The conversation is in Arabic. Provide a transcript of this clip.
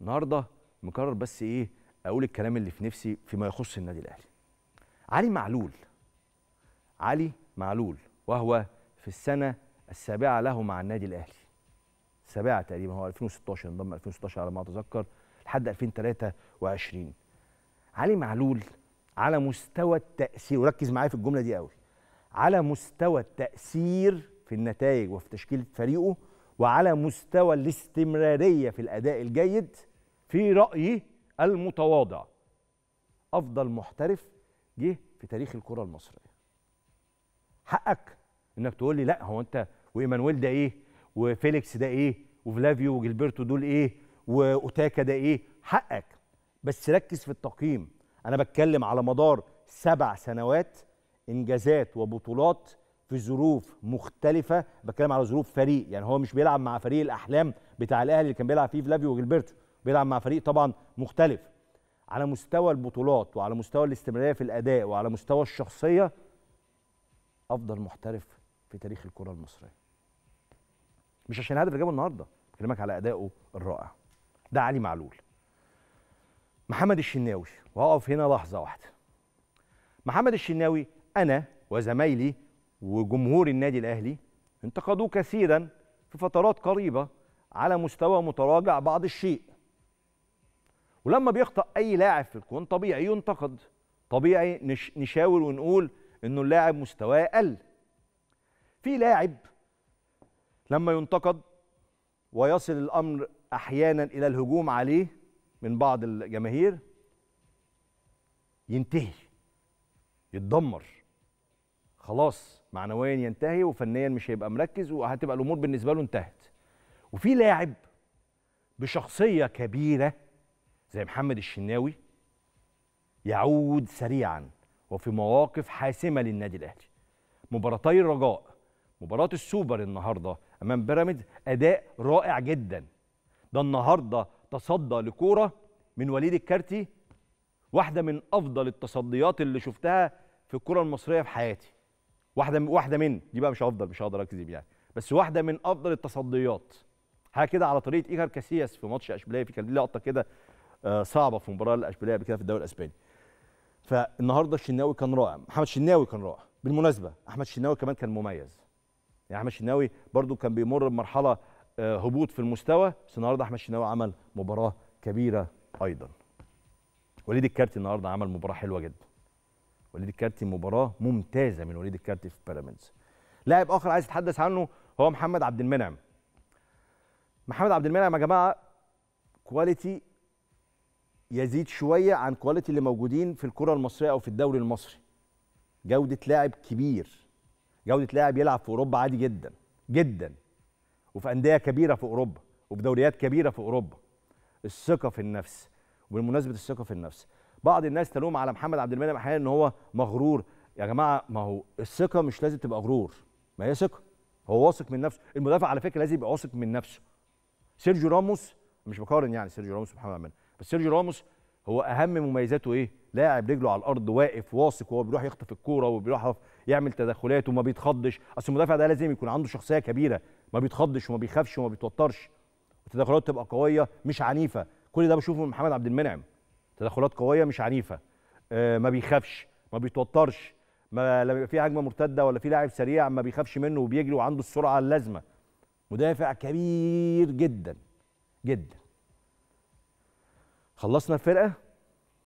النهارده مكرر بس ايه اقول الكلام اللي في نفسي فيما يخص النادي الاهلي علي معلول علي معلول وهو في السنه السابعه له مع النادي الاهلي سابعه تقريبا هو 2016 انضم 2016 على ما اتذكر لحد 2023 علي معلول على مستوى التاثير وركز معايا في الجمله دي قوي على مستوى التاثير في النتائج وفي تشكيله فريقه وعلى مستوى الاستمراريه في الاداء الجيد في رأيي المتواضع أفضل محترف جه في تاريخ الكرة المصرية حقك إنك تقول لي لا هو أنت وإيمانويل ده إيه وفيليكس ده إيه وفلافيو وجلبرتو دول إيه وأوتاكا ده إيه حقك بس ركز في التقييم أنا بتكلم على مدار سبع سنوات إنجازات وبطولات في ظروف مختلفة بتكلم على ظروف فريق يعني هو مش بيلعب مع فريق الأحلام بتاع الأهلي اللي كان بيلعب فيه فلافيو وجلبرتو بيلعب مع فريق طبعا مختلف على مستوى البطولات وعلى مستوى الاستمراريه في الاداء وعلى مستوى الشخصيه افضل محترف في تاريخ الكره المصريه مش عشان هدف جابه النهارده بكلمك على ادائه الرائع ده علي معلول محمد الشناوي واقف هنا لحظه واحده محمد الشناوي انا وزمايلي وجمهور النادي الاهلي انتقدوه كثيرا في فترات قريبه على مستوى متراجع بعض الشيء ولما بيخطأ أي لاعب في الكون طبيعي ينتقد طبيعي نش نشاور ونقول إنه اللاعب مستواه قل في لاعب لما ينتقد ويصل الأمر أحيانا إلى الهجوم عليه من بعض الجماهير ينتهي يتدمر خلاص معنويا ينتهي وفنيا مش هيبقى مركز وهتبقى الامور بالنسبه له انتهت وفي لاعب بشخصيه كبيره زي محمد الشناوي يعود سريعا وفي مواقف حاسمه للنادي الاهلي مباراتي الرجاء مباراه السوبر النهارده امام بيراميدز اداء رائع جدا ده النهارده تصدى لكوره من وليد الكارتي واحده من افضل التصديات اللي شفتها في الكره المصريه في حياتي واحده واحده من دي بقى مش افضل مش هقدر اكذب يعني بس واحده من افضل التصديات حاجه كده على طريقه ايجار كاسياس في ماتش اشبيليه في كان ليه لقطه كده آه، صعبه في المباراه اللي قبل كده في الدوري الاسباني فالنهارده الشناوي كان رائع محمد الشناوي كان رائع بالمناسبه احمد الشناوي كمان كان مميز يعني احمد الشناوي برده كان بيمر بمرحله آه، هبوط في المستوى بس النهارده احمد الشناوي عمل مباراه كبيره ايضا وليد الكارتي النهارده عمل مباراه حلوه جدا وليد الكارتي مباراه ممتازه من وليد الكارتي في بيراميدز لاعب اخر عايز اتحدث عنه هو محمد عبد المنعم محمد عبد المنعم يا جماعه كواليتي يزيد شويه عن كواليتي اللي موجودين في الكره المصريه او في الدوري المصري جوده لاعب كبير جوده لاعب يلعب في اوروبا عادي جدا جدا وفي انديه كبيره في اوروبا وفي دوريات كبيره في اوروبا الثقه في النفس وبالمناسبه الثقه في النفس بعض الناس تلوم على محمد عبد المنعم احيانا ان هو مغرور يا جماعه ما هو الثقه مش لازم تبقى غرور ما هي ثقه هو واثق من نفسه المدافع على فكره لازم يبقى واثق من نفسه سيرجيو راموس مش بقارن يعني سيرجيو راموس ومحمد عبد المنعم بس سيرجيو راموس هو اهم مميزاته ايه لاعب رجله على الارض واقف واثق وهو بيروح يخطف الكوره وبيروح يعمل تدخلات وما بيتخضش اصل المدافع ده لازم يكون عنده شخصيه كبيره ما بيتخضش وما بيخافش وما بيتوترش التدخلات تبقى قويه مش عنيفه كل ده بشوفه من محمد عبد المنعم تدخلات قويه مش عنيفه آه ما بيخافش ما بيتوترش ما لما يبقى في هجمه مرتده ولا في لاعب سريع ما بيخافش منه وبيجري وعنده السرعه اللازمه مدافع كبير جدا جدا خلصنا الفرقه